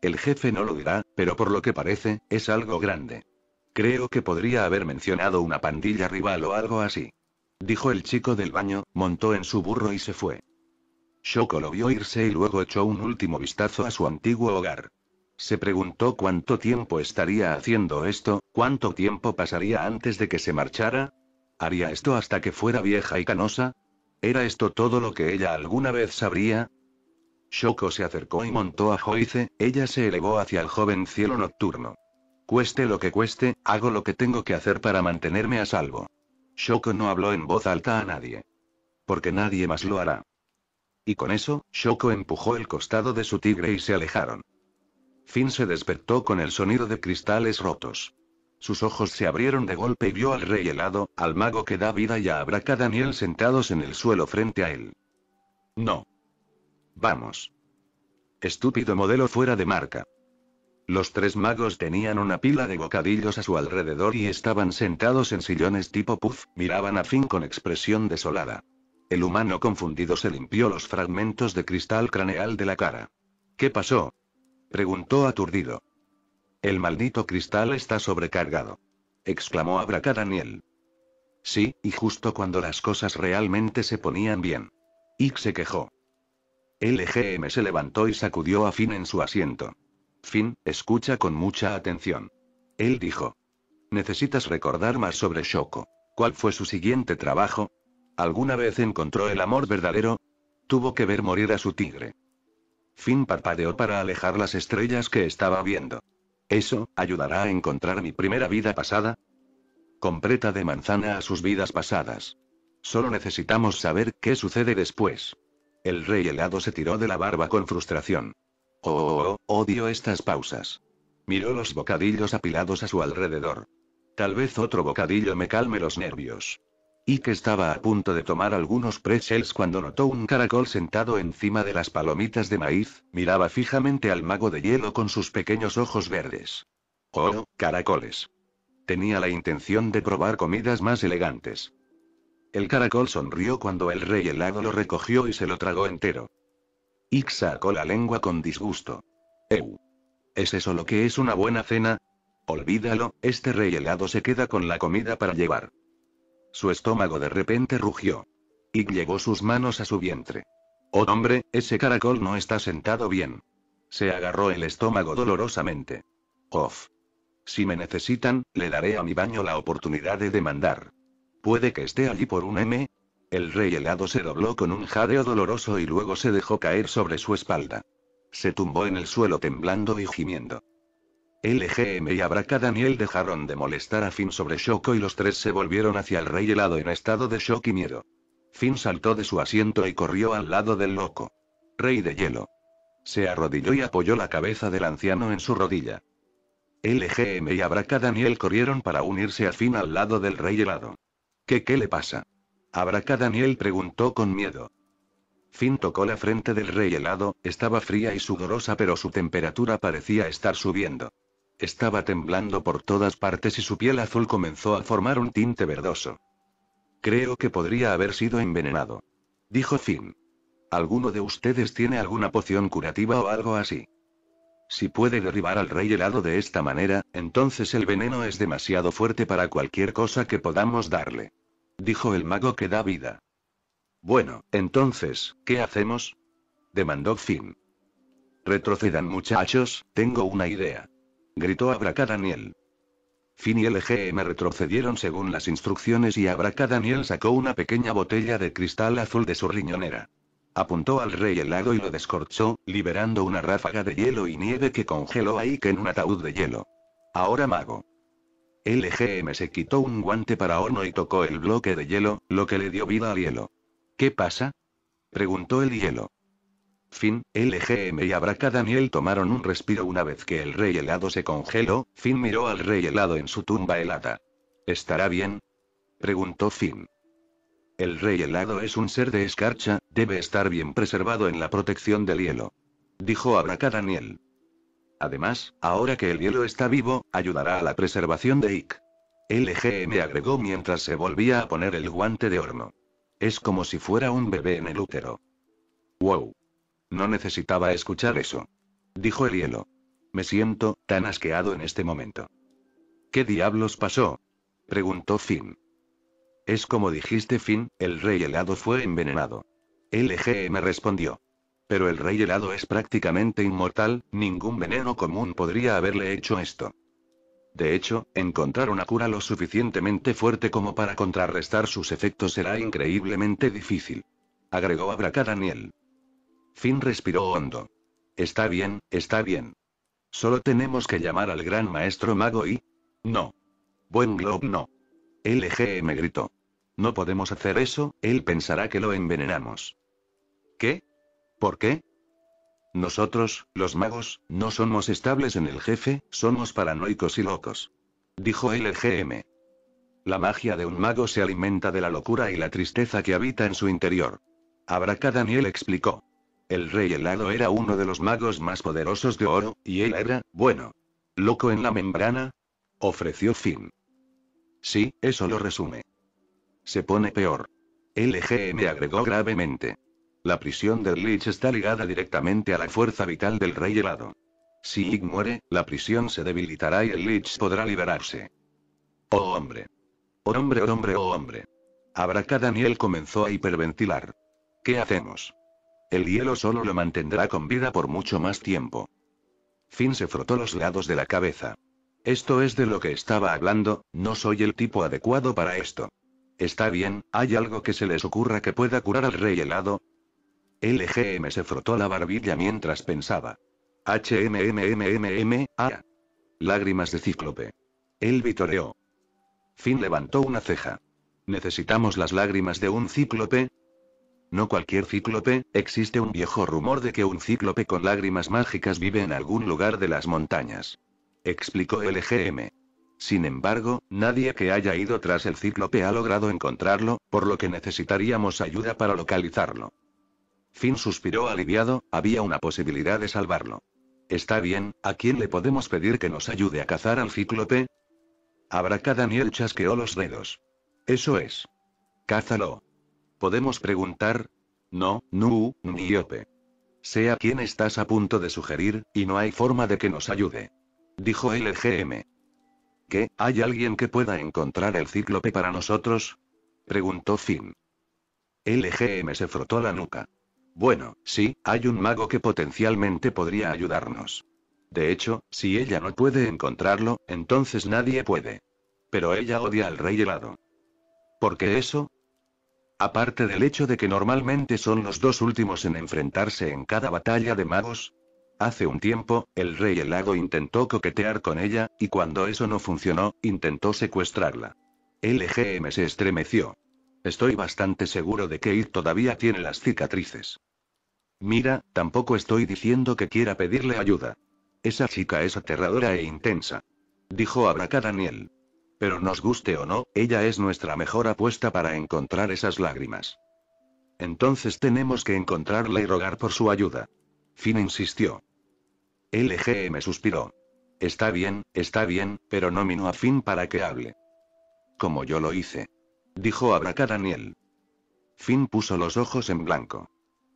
El jefe no lo dirá, pero por lo que parece, es algo grande. Creo que podría haber mencionado una pandilla rival o algo así. Dijo el chico del baño, montó en su burro y se fue. Shoko lo vio irse y luego echó un último vistazo a su antiguo hogar. Se preguntó cuánto tiempo estaría haciendo esto, cuánto tiempo pasaría antes de que se marchara. ¿Haría esto hasta que fuera vieja y canosa? ¿Era esto todo lo que ella alguna vez sabría? Shoko se acercó y montó a Joyce, ella se elevó hacia el joven cielo nocturno. Cueste lo que cueste, hago lo que tengo que hacer para mantenerme a salvo. Shoko no habló en voz alta a nadie. Porque nadie más lo hará. Y con eso, Shoko empujó el costado de su tigre y se alejaron. Finn se despertó con el sonido de cristales rotos. Sus ojos se abrieron de golpe y vio al rey helado, al mago que da vida y a cada Daniel sentados en el suelo frente a él. No. Vamos. Estúpido modelo fuera de marca. Los tres magos tenían una pila de bocadillos a su alrededor y estaban sentados en sillones tipo puff, miraban a Finn con expresión desolada. El humano confundido se limpió los fragmentos de cristal craneal de la cara. ¿Qué pasó? preguntó aturdido. El maldito cristal está sobrecargado. exclamó Abraca Daniel. Sí, y justo cuando las cosas realmente se ponían bien. Ick se quejó. LGM se levantó y sacudió a Finn en su asiento. Fin, escucha con mucha atención. Él dijo. Necesitas recordar más sobre Shoko. ¿Cuál fue su siguiente trabajo? ¿Alguna vez encontró el amor verdadero? Tuvo que ver morir a su tigre. Fin parpadeó para alejar las estrellas que estaba viendo. ¿Eso ayudará a encontrar mi primera vida pasada? Completa de manzana a sus vidas pasadas. Solo necesitamos saber qué sucede después. El rey helado se tiró de la barba con frustración. Oh, oh, oh, odio estas pausas. Miró los bocadillos apilados a su alrededor. Tal vez otro bocadillo me calme los nervios. Y que estaba a punto de tomar algunos pretzels cuando notó un caracol sentado encima de las palomitas de maíz, miraba fijamente al mago de hielo con sus pequeños ojos verdes. Oh, caracoles. Tenía la intención de probar comidas más elegantes. El caracol sonrió cuando el rey helado lo recogió y se lo tragó entero. Ix sacó la lengua con disgusto. ¡Ew! ¿Es eso lo que es una buena cena? Olvídalo, este rey helado se queda con la comida para llevar. Su estómago de repente rugió. y llegó sus manos a su vientre. Oh hombre, ese caracol no está sentado bien. Se agarró el estómago dolorosamente. Off. Si me necesitan, le daré a mi baño la oportunidad de demandar. Puede que esté allí por un M, el rey helado se dobló con un jadeo doloroso y luego se dejó caer sobre su espalda. Se tumbó en el suelo temblando y gimiendo. LGM y Abraca Daniel dejaron de molestar a Finn sobre Shoko y los tres se volvieron hacia el rey helado en estado de shock y miedo. Finn saltó de su asiento y corrió al lado del loco. Rey de hielo. Se arrodilló y apoyó la cabeza del anciano en su rodilla. LGM y Abraca Daniel corrieron para unirse a Finn al lado del rey helado. ¿Qué qué le pasa? ¿Habrá Daniel preguntó con miedo. Finn tocó la frente del rey helado, estaba fría y sudorosa pero su temperatura parecía estar subiendo. Estaba temblando por todas partes y su piel azul comenzó a formar un tinte verdoso. Creo que podría haber sido envenenado. Dijo Finn. ¿Alguno de ustedes tiene alguna poción curativa o algo así? Si puede derribar al rey helado de esta manera, entonces el veneno es demasiado fuerte para cualquier cosa que podamos darle dijo el mago que da vida. Bueno, entonces, ¿qué hacemos? demandó Finn. Retrocedan muchachos, tengo una idea. Gritó Abraca Daniel. Finn y el EGM retrocedieron según las instrucciones y Abraca Daniel sacó una pequeña botella de cristal azul de su riñonera. Apuntó al rey helado y lo descorchó, liberando una ráfaga de hielo y nieve que congeló a Ike en un ataúd de hielo. Ahora mago. LGM se quitó un guante para horno y tocó el bloque de hielo, lo que le dio vida al hielo. ¿Qué pasa? preguntó el hielo. Fin, LGM y Abraca Daniel tomaron un respiro una vez que el rey helado se congeló, Fin miró al rey helado en su tumba helada. ¿Estará bien? preguntó Fin. El rey helado es un ser de escarcha, debe estar bien preservado en la protección del hielo. Dijo Abraca Daniel. Además, ahora que el hielo está vivo, ayudará a la preservación de Ick. LGM agregó mientras se volvía a poner el guante de horno. Es como si fuera un bebé en el útero. Wow. No necesitaba escuchar eso. Dijo el hielo. Me siento tan asqueado en este momento. ¿Qué diablos pasó? Preguntó Finn. Es como dijiste Finn, el rey helado fue envenenado. LGM respondió. Pero el rey helado es prácticamente inmortal, ningún veneno común podría haberle hecho esto. De hecho, encontrar una cura lo suficientemente fuerte como para contrarrestar sus efectos será increíblemente difícil. Agregó Abraca Daniel. Finn respiró hondo. Está bien, está bien. Solo tenemos que llamar al gran maestro mago y... No. Buen Glob no. LGM gritó. No podemos hacer eso, él pensará que lo envenenamos. ¿Qué? ¿Por qué? Nosotros, los magos, no somos estables en el jefe, somos paranoicos y locos. Dijo LGM. La magia de un mago se alimenta de la locura y la tristeza que habita en su interior. Abraca Daniel explicó. El rey helado era uno de los magos más poderosos de oro, y él era, bueno. ¿Loco en la membrana? Ofreció fin. Sí, eso lo resume. Se pone peor. LGM agregó gravemente. La prisión del Lich está ligada directamente a la fuerza vital del rey helado. Si Ig muere, la prisión se debilitará y el Lich podrá liberarse. Oh hombre. Oh hombre, oh hombre, oh hombre. Abraca Daniel comenzó a hiperventilar. ¿Qué hacemos? El hielo solo lo mantendrá con vida por mucho más tiempo. Finn se frotó los lados de la cabeza. Esto es de lo que estaba hablando, no soy el tipo adecuado para esto. Está bien, ¿hay algo que se les ocurra que pueda curar al rey helado? LGM se frotó la barbilla mientras pensaba. HMMMMM, ah. Lágrimas de cíclope. Él vitoreó. Fin levantó una ceja. ¿Necesitamos las lágrimas de un cíclope? No cualquier cíclope, existe un viejo rumor de que un cíclope con lágrimas mágicas vive en algún lugar de las montañas. Explicó LGM. Sin embargo, nadie que haya ido tras el cíclope ha logrado encontrarlo, por lo que necesitaríamos ayuda para localizarlo. Finn suspiró aliviado, había una posibilidad de salvarlo. Está bien, ¿a quién le podemos pedir que nos ayude a cazar al cíclope? Abraca Daniel chasqueó los dedos. Eso es. Cázalo. ¿Podemos preguntar? No, no, ni Sea Sea quien estás a punto de sugerir, y no hay forma de que nos ayude. Dijo LGM. ¿Qué? ¿Hay alguien que pueda encontrar el cíclope para nosotros? Preguntó Finn. LGM se frotó la nuca. Bueno, sí, hay un mago que potencialmente podría ayudarnos. De hecho, si ella no puede encontrarlo, entonces nadie puede. Pero ella odia al rey helado. ¿Por qué eso? Aparte del hecho de que normalmente son los dos últimos en enfrentarse en cada batalla de magos. Hace un tiempo, el rey helado intentó coquetear con ella, y cuando eso no funcionó, intentó secuestrarla. LGM se estremeció. Estoy bastante seguro de que Id todavía tiene las cicatrices. Mira, tampoco estoy diciendo que quiera pedirle ayuda. Esa chica es aterradora e intensa. Dijo Abraca Daniel. Pero nos guste o no, ella es nuestra mejor apuesta para encontrar esas lágrimas. Entonces tenemos que encontrarla y rogar por su ayuda. Finn insistió. LGM suspiró. Está bien, está bien, pero no mino a Finn para que hable. Como yo lo hice. Dijo Abraca Daniel. Finn puso los ojos en blanco.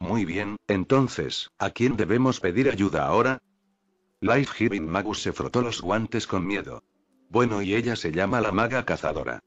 Muy bien, entonces, ¿a quién debemos pedir ayuda ahora? Life Giving Magus se frotó los guantes con miedo. Bueno, y ella se llama la maga cazadora.